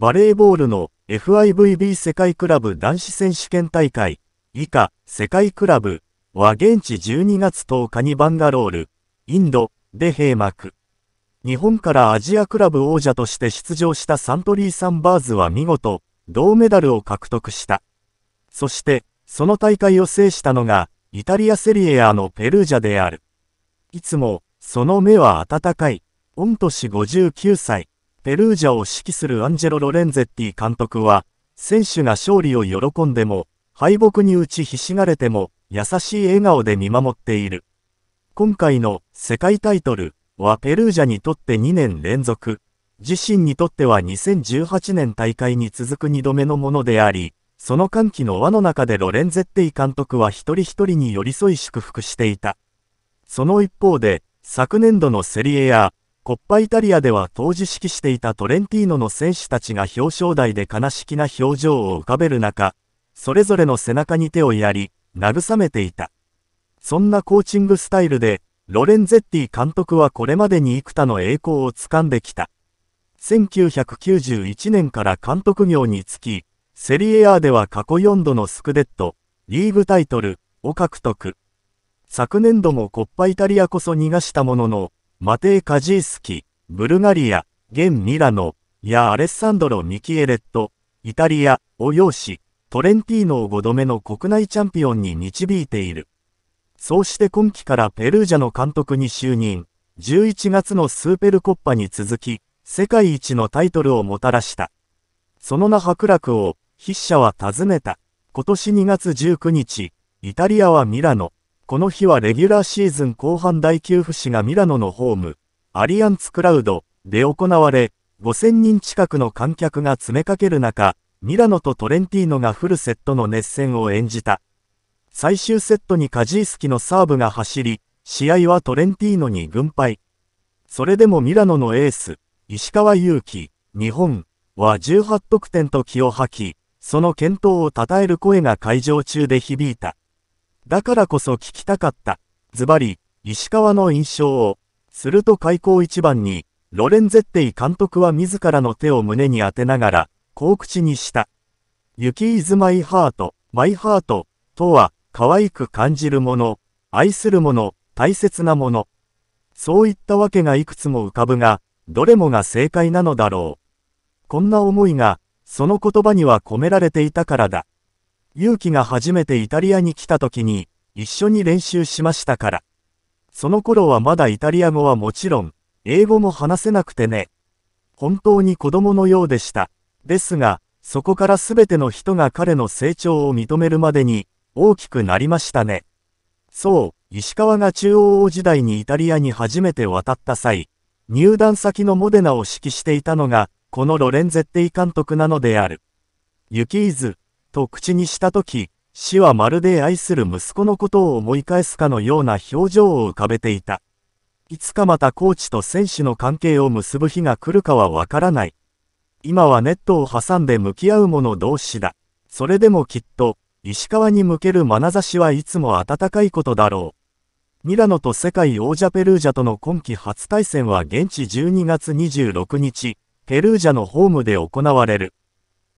バレーボールの FIVB 世界クラブ男子選手権大会以下世界クラブは現地12月10日にバンガロール、インドで閉幕。日本からアジアクラブ王者として出場したサントリーサンバーズは見事銅メダルを獲得した。そしてその大会を制したのがイタリアセリエ A のペルージャである。いつもその目は温かい。御年59歳。ペルージャを指揮するアンジェロ・ロレンゼッティ監督は、選手が勝利を喜んでも、敗北に打ちひしがれても、優しい笑顔で見守っている。今回の世界タイトルはペルージャにとって2年連続、自身にとっては2018年大会に続く2度目のものであり、その歓喜の輪の中でロレンゼッティ監督は一人一人に寄り添い祝福していた。その一方で、昨年度のセリエや、コッパイタリアでは当時指揮していたトレンティーノの選手たちが表彰台で悲しきな表情を浮かべる中、それぞれの背中に手をやり、慰めていた。そんなコーチングスタイルで、ロレンゼッティ監督はこれまでに幾多の栄光をつかんできた。1991年から監督業に就き、セリエ A では過去4度のスクデット、リーグタイトルを獲得。昨年度もコッパイタリアこそ逃がしたものの、マテイ・カジースキ、ブルガリア、現ミラノ、やアレッサンドロ・ミキエレット、イタリアを要し、トレンティーノを5度目の国内チャンピオンに導いている。そうして今季からペルージャの監督に就任、11月のスーペルコッパに続き、世界一のタイトルをもたらした。その名白楽を、筆者は尋ねた。今年2月19日、イタリアはミラノ、この日はレギュラーシーズン後半第9節がミラノのホーム、アリアンツクラウドで行われ、5000人近くの観客が詰めかける中、ミラノとトレンティーノがフルセットの熱戦を演じた。最終セットにカジースキのサーブが走り、試合はトレンティーノに軍配。それでもミラノのエース、石川祐希、日本は18得点と気を吐き、その健闘を称える声が会場中で響いた。だからこそ聞きたかった。ズバリ、石川の印象を。すると開口一番に、ロレンゼッテイ監督は自らの手を胸に当てながら、こう口にした。雪 is my heart, my h とは、可愛く感じるもの、愛するもの、大切なもの。そういったわけがいくつも浮かぶが、どれもが正解なのだろう。こんな思いが、その言葉には込められていたからだ。勇気が初めてイタリアに来た時に、一緒に練習しましたから。その頃はまだイタリア語はもちろん、英語も話せなくてね。本当に子供のようでした。ですが、そこから全ての人が彼の成長を認めるまでに、大きくなりましたね。そう、石川が中央王時代にイタリアに初めて渡った際、入団先のモデナを指揮していたのが、このロレンゼッテイ監督なのである。ユキーズ、と口にしたとき、死はまるで愛する息子のことを思い返すかのような表情を浮かべていた。いつかまたコーチと選手の関係を結ぶ日が来るかはわからない。今はネットを挟んで向き合う者同士だ。それでもきっと、石川に向ける眼差しはいつも温かいことだろう。ミラノと世界王者ペルージャとの今季初対戦は現地12月26日、ペルージャのホームで行われる。